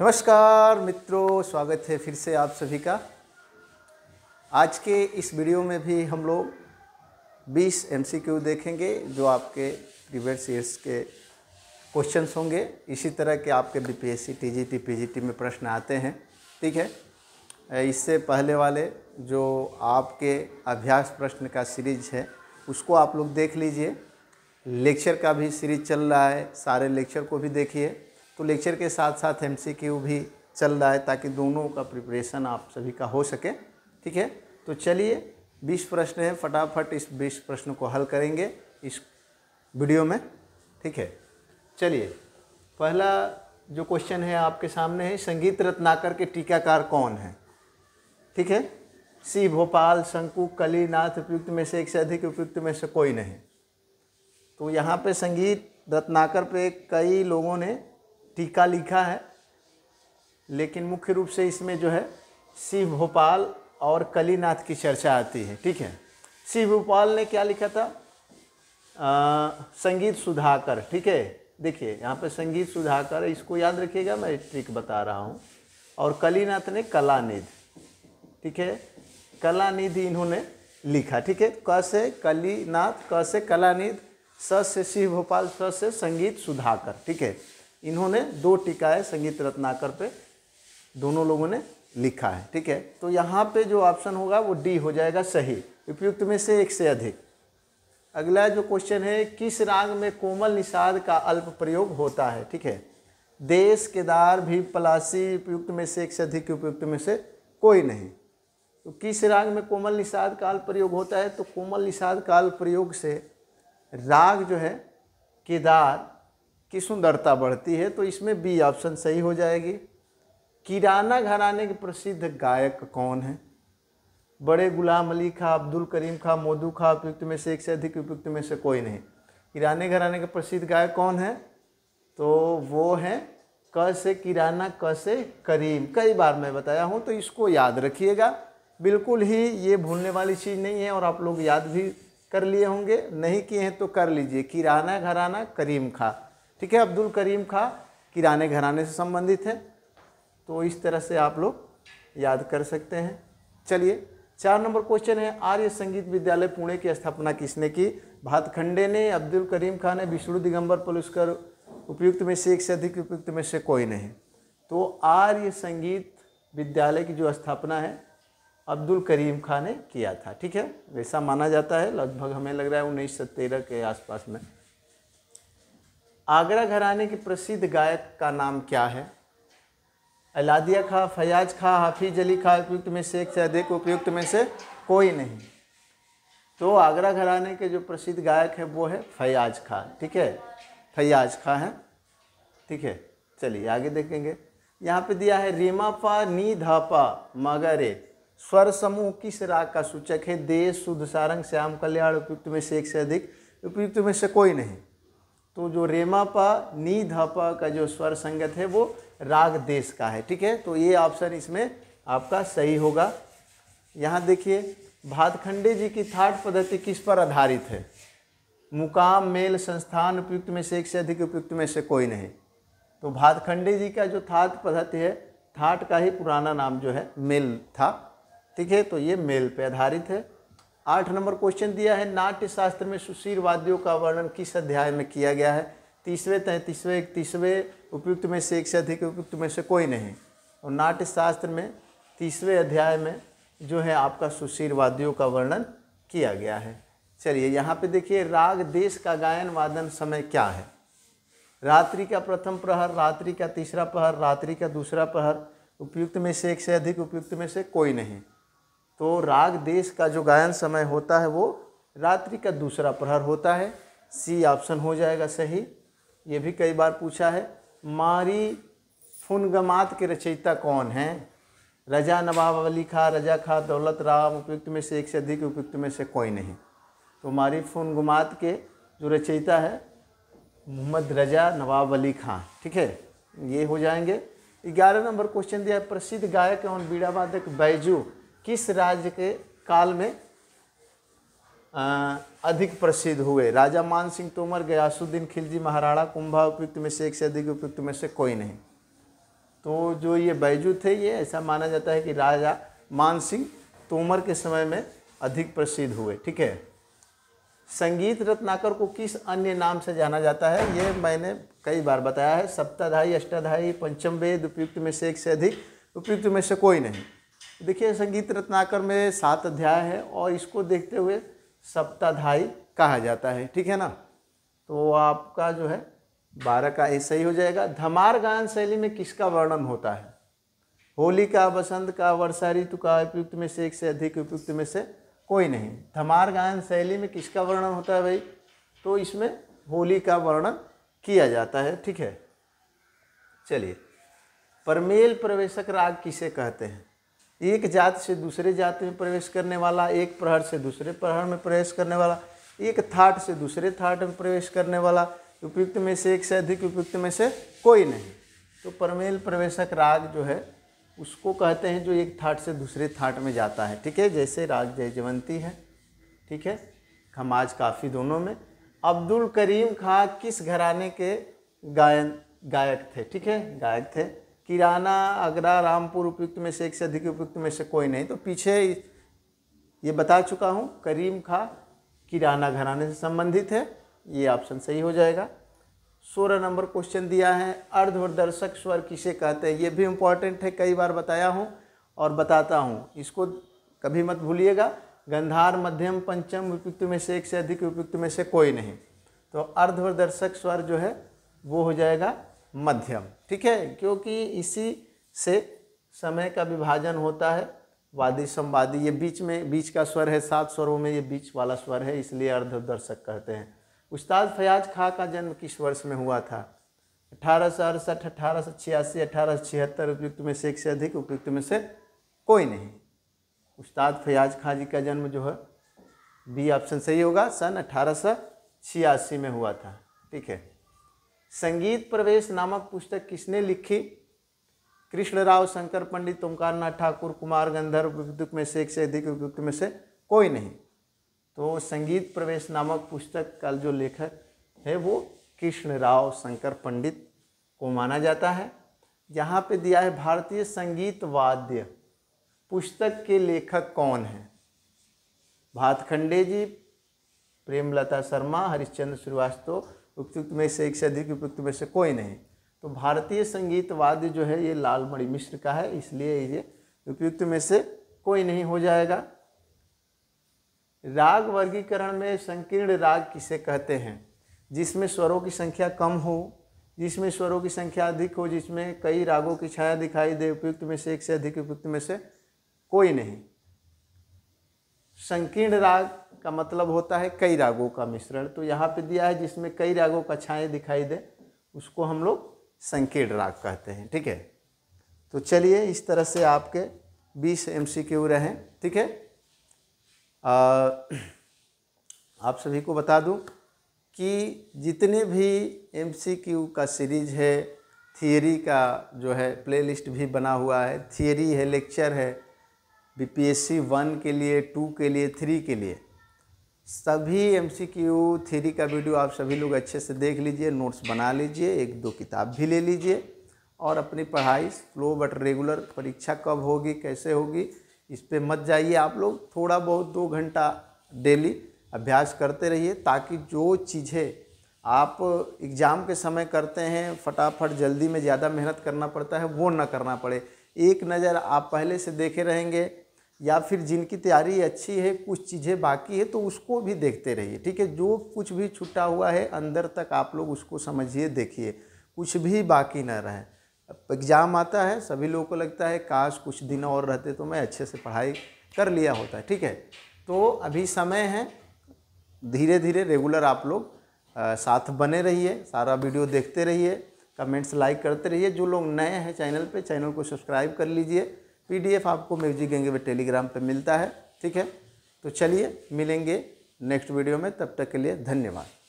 नमस्कार मित्रों स्वागत है फिर से आप सभी का आज के इस वीडियो में भी हम लोग 20 एम देखेंगे जो आपके प्रीवियस ईयर्स के क्वेश्चंस होंगे इसी तरह के आपके बीपीएससी, टीजीटी, टी में प्रश्न आते हैं ठीक है इससे पहले वाले जो आपके अभ्यास प्रश्न का सीरीज है उसको आप लोग देख लीजिए लेक्चर का भी सीरीज चल रहा है सारे लेक्चर को भी देखिए तो लेक्चर के साथ साथ एम भी चल रहा है ताकि दोनों का प्रिपरेशन आप सभी का हो सके ठीक है तो चलिए बीस प्रश्न हैं फटाफट इस बीस प्रश्न को हल करेंगे इस वीडियो में ठीक है चलिए पहला जो क्वेश्चन है आपके सामने है संगीत रत्नाकर के टीकाकार कौन है ठीक है सी भोपाल शंकु कली नाथ उपयुक्त में से एक से अधिक उपयुक्त में से कोई नहीं तो यहाँ पे संगीत रत्नाकर पे कई लोगों ने टीका लिखा है लेकिन मुख्य रूप से इसमें जो है शिव भोपाल और कलीनाथ की चर्चा आती है ठीक है शिव भोपाल ने क्या लिखा था आ, संगीत सुधाकर ठीक है देखिए यहाँ पे संगीत सुधाकर इसको याद रखिएगा मैं ट्रिक बता रहा हूँ और कलीनाथ ने कलानिधि ठीक है निधि इन्होंने लिखा ठीक है क से कलीनाथ क से कला निधि स से शिव भोपाल स से संगीत सुधाकर ठीक है इन्होंने दो टीकाएँ संगीत रत्नाकर पे दोनों लोगों ने लिखा है ठीक है तो यहाँ पे जो ऑप्शन होगा वो डी हो जाएगा सही उपयुक्त में से एक से अधिक अगला जो क्वेश्चन है किस राग में कोमल निषाद का अल्प प्रयोग होता है ठीक है देश केदार भी पलासी उपयुक्त में से एक से अधिक उपयुक्त में से कोई नहीं तो किस राग में कोमल निषाद का अल्प प्रयोग होता है तो कोमल निषाद का अल्प प्रयोग से राग जो है केदार की सुंदरता बढ़ती है तो इसमें बी ऑप्शन सही हो जाएगी किराना घराने के प्रसिद्ध गायक कौन हैं बड़े गुलाम अली खां अब्दुल करीम खां मोदू खां उपयुक्त में से एक से अधिक उपयुक्त में से कोई नहीं किराने घराने के प्रसिद्ध गायक कौन हैं तो वो हैं क से किराना क से करीम कई बार मैं बताया हूँ तो इसको याद रखिएगा बिल्कुल ही ये भूलने वाली चीज़ नहीं है और आप लोग याद भी कर लिए होंगे नहीं किए हैं तो कर लीजिए किराना घराना करीम खा ठीक है अब्दुल करीम खां किराने घराने से संबंधित है तो इस तरह से आप लोग याद कर सकते हैं चलिए चार नंबर क्वेश्चन है आर्य संगीत विद्यालय पुणे की स्थापना किसने की भातखंडे ने अब्दुल करीम खान ने विष्णु दिगंबर पलुस्कर उपयुक्त में से एक से अधिक उपयुक्त में से कोई नहीं तो आर्य संगीत विद्यालय की जो स्थापना है अब्दुल करीम खान ने किया था ठीक है वैसा माना जाता है लगभग हमें लग रहा है उन्नीस सौ तेरह के आसपास में आगरा घराने के प्रसिद्ध गायक का नाम क्या है अलादिया खा फयाज खा हाफिज अली खा उपयुक्त में से एक से अधिक उपयुक्त में से कोई नहीं तो आगरा घराने के जो प्रसिद्ध गायक है वो है फयाज खां ठीक है फयाज खां है ठीक है चलिए आगे देखेंगे यहाँ पे दिया है रीमा पा नी धापा ए स्वर समूह किस राग का सूचक है देश सुध सारंग श्याम कल्याण उपयुक्त में से एक से अधिक उपयुक्त में से कोई नहीं तो जो रेमा पा नी धपा का जो स्वर संगत है वो राग देश का है ठीक है तो ये ऑप्शन इसमें आपका सही होगा यहाँ देखिए भातखंडे जी की थाट पद्धति किस पर आधारित है मुकाम मेल संस्थान उपयुक्त में से एक से अधिक उपयुक्त में से कोई नहीं तो भातखंडे जी का जो थाट पद्धति है थाट का ही पुराना नाम जो है मेल था ठीक है तो ये मेल पे आधारित है आठ नंबर क्वेश्चन दिया है नाट्य शास्त्र में सुशील वाद्यों का वर्णन किस अध्याय में किया गया है तीसवें तैंतीसवें इकतीसवें उपयुक्त में से एक से अधिक उपयुक्त में से कोई नहीं और नाट्य शास्त्र में तीसवें अध्याय में जो है आपका सुशील वाद्यों का वर्णन किया गया है चलिए यहाँ पे देखिए राग देश का गायन वादन समय क्या है रात्रि का प्रथम प्रहर रात्रि का तीसरा प्रहर रात्रि का दूसरा प्रहर उपयुक्त में से एक से अधिक उपयुक्त में से कोई नहीं तो राग देश का जो गायन समय होता है वो रात्रि का दूसरा प्रहर होता है सी ऑप्शन हो जाएगा सही ये भी कई बार पूछा है मारी फुनगमात के रचयिता कौन हैं रजा नवाब अली खां रजा खा दौलत राम उपयुक्त में से एक से अधिक उपयुक्त में से कोई नहीं तो मारी फुनगमात के जो रचयिता है मोहम्मद रजा नवाब अली खां ठीक है ये हो जाएंगे ग्यारह नंबर क्वेश्चन दिया है प्रसिद्ध गायक एवं बीड़ा वादक बैजू किस राज्य के काल में आ, अधिक प्रसिद्ध हुए राजा मान सिंह तोमर गयासुद्दीन खिलजी महाराणा कुंभा उपयुक्त में से एक से अधिक उपयुक्त में से कोई नहीं तो जो ये बैजू थे ये ऐसा माना जाता है कि राजा मान सिंह तोमर के समय में अधिक प्रसिद्ध हुए ठीक है संगीत रत्नाकर को किस अन्य नाम से जाना जाता है ये मैंने कई बार बताया है सप्ताधाई अष्टाधाई पंचम वेद उपयुक्त में से एक से अधिक उपयुक्त में से कोई नहीं देखिए संगीत रत्नाकर में सात अध्याय है और इसको देखते हुए सप्ताधाई कहा जाता है ठीक है ना तो आपका जो है बारह का ऐसा ही हो जाएगा धमार गायन शैली में किसका वर्णन होता है होली का बसंत का वर्षा ऋतु का उपयुक्त में से एक से अधिक उपयुक्त में से कोई नहीं धमार गायन शैली में किसका वर्णन होता है भाई तो इसमें होली का वर्णन किया जाता है ठीक है चलिए परमेल प्रवेशक राग किसे कहते हैं एक जात से दूसरे जात में प्रवेश करने वाला एक प्रहर से दूसरे प्रहर में प्रवेश करने वाला एक थाट से दूसरे थाट में प्रवेश करने वाला उपयुक्त में से एक से अधिक उपयुक्त में से कोई नहीं तो परमेल प्रवेशक राग जो है उसको कहते हैं जो एक थाट से दूसरे थाट में जाता है ठीक है जैसे राग जयजवंती है ठीक है खमाज काफ़ी दोनों में अब्दुल करीम खां किस घराने के गायन गायक थे ठीक है गायक थे किराना आगरा रामपुर उपयुक्त में से एक से अधिक उपयुक्त में से कोई नहीं तो पीछे ये बता चुका हूँ करीम खा किराना घराने से संबंधित है ये ऑप्शन सही हो जाएगा सोलह नंबर क्वेश्चन दिया है अर्धवर्दर्शक स्वर किसे कहते हैं ये भी इम्पॉर्टेंट है कई बार बताया हूँ और बताता हूँ इसको कभी मत भूलिएगा गंधार मध्यम पंचम उपयुक्त में से एक से अधिक उपयुक्त में से कोई नहीं तो अर्धवर्दर्शक स्वर जो है वो हो जाएगा मध्यम ठीक है क्योंकि इसी से समय का विभाजन होता है वादी संवादी ये बीच में बीच का स्वर है सात स्वरों में ये बीच वाला स्वर है इसलिए अर्धदर्शक कहते हैं उस्ताद फयाज खां का जन्म किस वर्ष में हुआ था अठारह सौ अड़सठ अठारह सौ छियासी अठारह सौ छिहत्तर उपयुक्त में से एक से अधिक उपयुक्त में से कोई नहीं उस्ताद फयाज खां जी का जन्म जो है बी ऑप्शन सही होगा सन अठारह सौ छियासी में हुआ था ठीक है संगीत प्रवेश नामक पुस्तक किसने लिखी कृष्णराव शंकर पंडित ओमकारनाथ ठाकुर कुमार गंधर्व विद्युत में से एक से अधिक विद्युत में से कोई नहीं तो संगीत प्रवेश नामक पुस्तक का जो लेखक है वो कृष्णराव शंकर पंडित को माना जाता है यहाँ पे दिया है भारतीय संगीत वाद्य पुस्तक के लेखक कौन हैं भातखंडे जी प्रेमलता शर्मा हरिश्चंद्र श्रीवास्तव उपयुक्त में से एक से अधिक उपयुक्त में से कोई नहीं तो भारतीय संगीत वाद्य जो है ये लालमणि मिश्र का है इसलिए ये उपयुक्त में से कोई नहीं हो जाएगा राग वर्गीकरण में संकीर्ण राग किसे कहते हैं जिसमें स्वरों की संख्या कम हो जिसमें स्वरों की संख्या अधिक हो जिसमें कई रागों की छाया दिखाई दे उपयुक्त में से एक से अधिक उपयुक्त में से कोई नहीं संकीर्ण राग का मतलब होता है कई रागों का मिश्रण तो यहाँ पे दिया है जिसमें कई रागों का छाएँ दिखाई दे उसको हम लोग संकीर्ण राग कहते हैं ठीक है तो चलिए इस तरह से आपके बीस एम सी क्यू रहें ठीक है आप सभी को बता दूं कि जितने भी एम सी क्यू का सीरीज है थियरी का जो है प्लेलिस्ट भी बना हुआ है थियरी है लेक्चर है बीपीएससी वन के लिए टू के लिए थ्री के लिए सभी एमसीक्यू थ्री का वीडियो आप सभी लोग अच्छे से देख लीजिए नोट्स बना लीजिए एक दो किताब भी ले लीजिए और अपनी पढ़ाई स्लो बट रेगुलर परीक्षा कब होगी कैसे होगी इस पर मत जाइए आप लोग थोड़ा बहुत दो घंटा डेली अभ्यास करते रहिए ताकि जो चीज़ें आप एग्ज़ाम के समय करते हैं फटाफट जल्दी में ज़्यादा मेहनत करना पड़ता है वो ना करना पड़े एक नज़र आप पहले से देखे रहेंगे या फिर जिनकी तैयारी अच्छी है कुछ चीज़ें बाकी है तो उसको भी देखते रहिए ठीक है जो कुछ भी छुटा हुआ है अंदर तक आप लोग उसको समझिए देखिए कुछ भी बाकी ना रहे एग्ज़ाम आता है सभी लोगों को लगता है काश कुछ दिन और रहते तो मैं अच्छे से पढ़ाई कर लिया होता है ठीक है तो अभी समय है धीरे धीरे रेगुलर आप लोग आ, साथ बने रहिए सारा वीडियो देखते रहिए कमेंट्स लाइक करते रहिए जो लोग नए हैं चैनल पे चैनल को सब्सक्राइब कर लीजिए पीडीएफ आपको म्यूजिक गेंगे वे टेलीग्राम पे मिलता है ठीक है तो चलिए मिलेंगे नेक्स्ट वीडियो में तब तक के लिए धन्यवाद